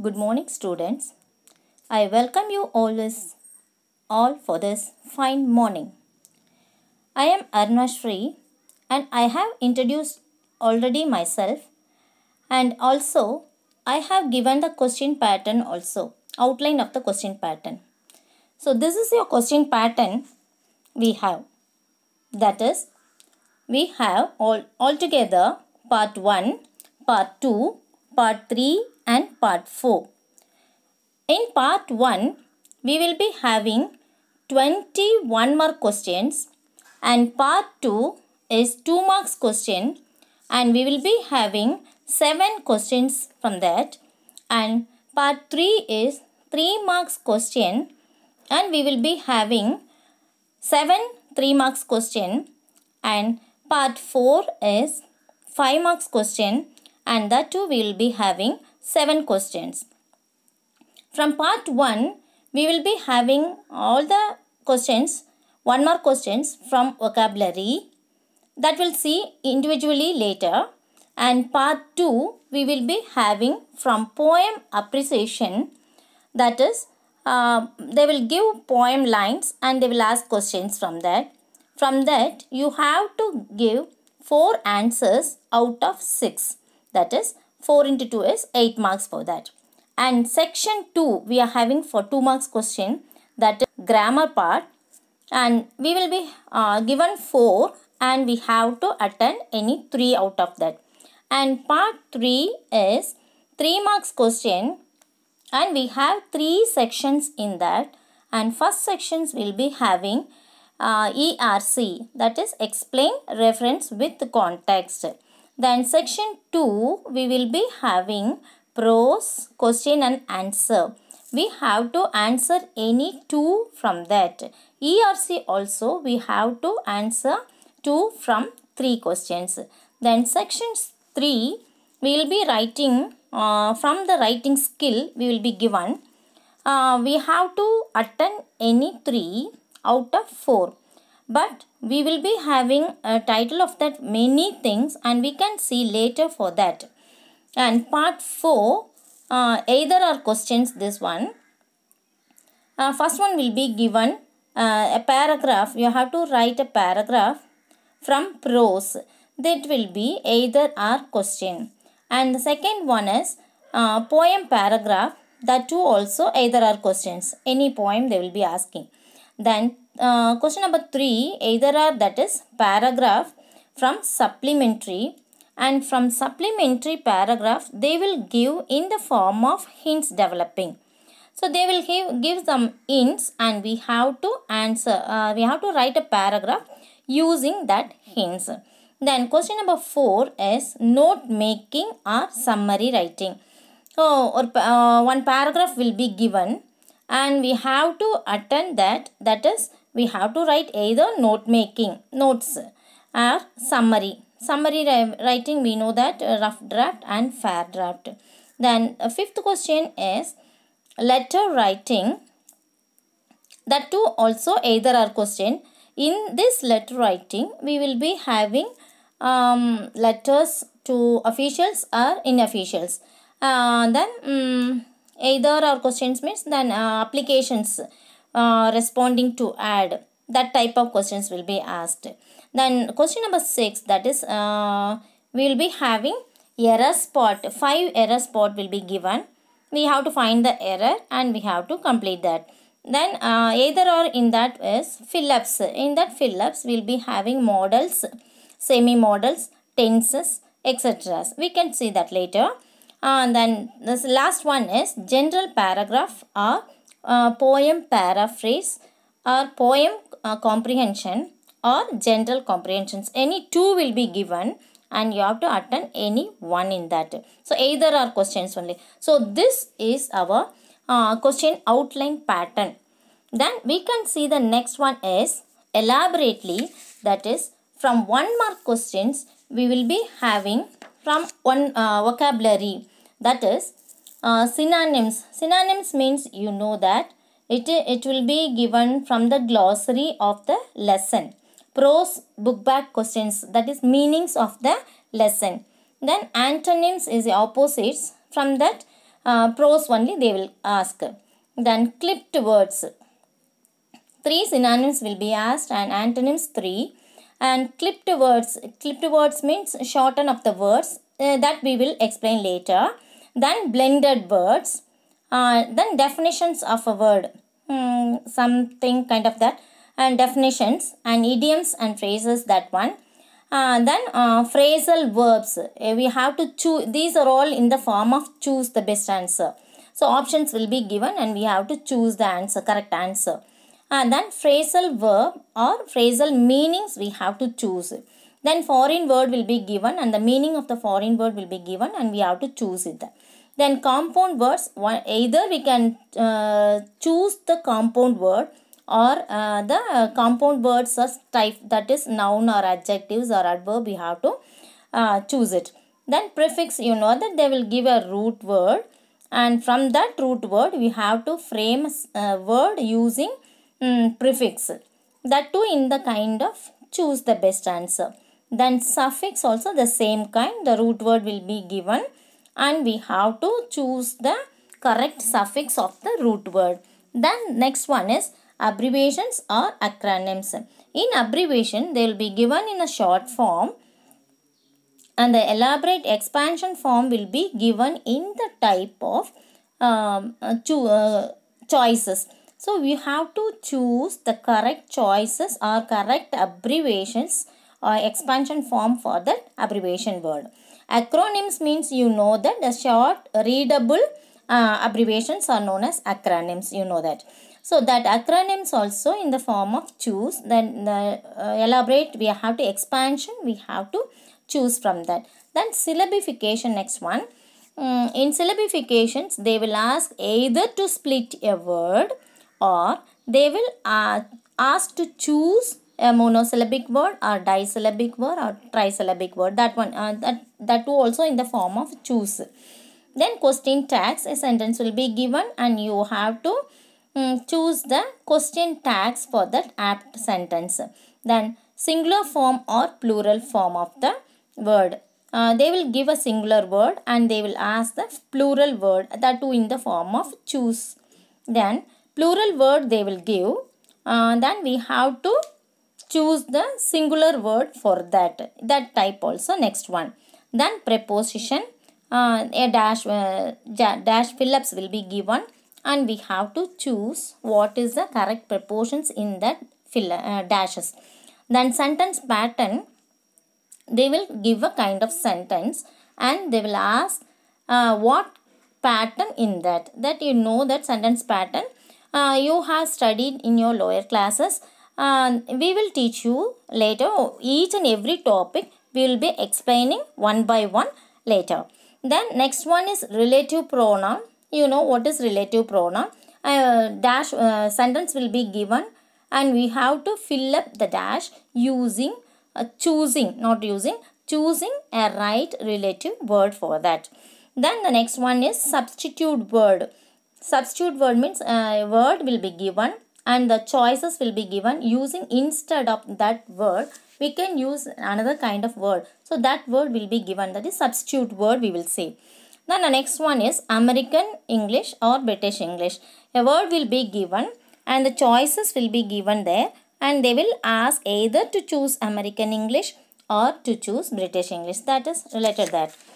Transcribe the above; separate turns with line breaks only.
Good morning students. I welcome you always all for this fine morning. I am Arna Shri and I have introduced already myself and also I have given the question pattern also outline of the question pattern. So this is your question pattern we have that is we have all altogether part 1 part 2 part 3 and part 4. In part 1, we will be having twenty one 1 mark questions and part 2 is 2 marks question and we will be having 7 questions from that and part 3 is 3 marks question and we will be having 7 3 marks question and part 4 is 5 marks question and that too we will be having seven questions. From part 1, we will be having all the questions, one more questions from vocabulary that we'll see individually later. And part 2, we will be having from poem appreciation that is uh, they will give poem lines and they will ask questions from that. From that, you have to give 4 answers out of 6. That is, 4 into 2 is 8 marks for that. And section 2 we are having for 2 marks question that grammar part and we will be uh, given 4 and we have to attend any 3 out of that. And part 3 is 3 marks question and we have 3 sections in that and first sections will be having uh, ERC that is explain reference with context. Then section 2, we will be having prose, question and answer. We have to answer any two from that. ERC also, we have to answer two from three questions. Then section 3, we will be writing, uh, from the writing skill we will be given. Uh, we have to attend any three out of four but we will be having a title of that many things and we can see later for that and part 4 uh, either are questions this one uh, first one will be given uh, a paragraph you have to write a paragraph from prose that will be either or question and the second one is uh, poem paragraph that too also either are questions any poem they will be asking then uh, question number 3 either that is paragraph from supplementary and from supplementary paragraph they will give in the form of hints developing so they will give, give some hints and we have to answer uh, we have to write a paragraph using that hints then question number 4 is note making or summary writing so or uh, one paragraph will be given and we have to attend that that is we have to write either note making, notes or summary. Summary writing we know that uh, rough draft and fair draft. Then uh, fifth question is letter writing. That too also either are question. In this letter writing we will be having um, letters to officials or inofficials. Uh, then um, either our questions means then uh, applications uh, responding to add that type of questions will be asked then question number 6 that is uh, we will be having error spot 5 error spot will be given we have to find the error and we have to complete that then uh, either or in that is fill-ups in that fill-ups we'll be having models semi models tenses etc we can see that later uh, and then this last one is general paragraph or uh, poem paraphrase or poem uh, comprehension or general comprehensions. Any two will be given and you have to attend any one in that. So, either are questions only. So, this is our uh, question outline pattern. Then we can see the next one is elaborately that is from one mark questions we will be having from one uh, vocabulary that is uh, synonyms. Synonyms means you know that it, it will be given from the glossary of the lesson. Prose book back questions that is meanings of the lesson. Then antonyms is the opposites from that uh, prose only they will ask. Then clipped words. Three synonyms will be asked and antonyms three. And clipped words. Clipped words means shorten of the words uh, that we will explain later. Then blended words. Uh, then definitions of a word. Hmm, something kind of that. And definitions and idioms and phrases that one. Uh, then uh, phrasal verbs. Eh, we have to choose. These are all in the form of choose the best answer. So options will be given and we have to choose the answer, correct answer. And then phrasal verb or phrasal meanings we have to choose. Then foreign word will be given and the meaning of the foreign word will be given and we have to choose it then compound words either we can uh, choose the compound word or uh, the compound words as type that is noun or adjectives or adverb we have to uh, choose it then prefix you know that they will give a root word and from that root word we have to frame a uh, word using um, prefix that too in the kind of choose the best answer then suffix also the same kind the root word will be given and we have to choose the correct suffix of the root word. Then next one is abbreviations or acronyms. In abbreviation, they will be given in a short form and the elaborate expansion form will be given in the type of um, uh, cho uh, choices. So, we have to choose the correct choices or correct abbreviations or expansion form for the abbreviation word. Acronyms means you know that the short readable uh, abbreviations are known as acronyms. You know that. So that acronyms also in the form of choose. Then the, uh, elaborate we have to expansion. We have to choose from that. Then syllabification next one. Mm, in syllabifications they will ask either to split a word or they will uh, ask to choose a monosyllabic word or disyllabic word or trisyllabic word that one uh, that that two also in the form of choose then question tags a sentence will be given and you have to um, choose the question tags for that apt sentence then singular form or plural form of the word uh, they will give a singular word and they will ask the plural word that too in the form of choose then plural word they will give uh, then we have to choose the singular word for that that type also next one then preposition uh, a dash uh, dash phillips will be given and we have to choose what is the correct proportions in that fill, uh, dashes then sentence pattern they will give a kind of sentence and they will ask uh, what pattern in that that you know that sentence pattern uh, you have studied in your lower classes and we will teach you later each and every topic we will be explaining one by one later. Then next one is relative pronoun. You know what is relative pronoun. Uh, dash uh, sentence will be given and we have to fill up the dash using uh, choosing not using choosing a right relative word for that. Then the next one is substitute word. Substitute word means a uh, word will be given and the choices will be given using instead of that word we can use another kind of word so that word will be given that is substitute word we will say then the next one is american english or british english a word will be given and the choices will be given there and they will ask either to choose american english or to choose british english that is related that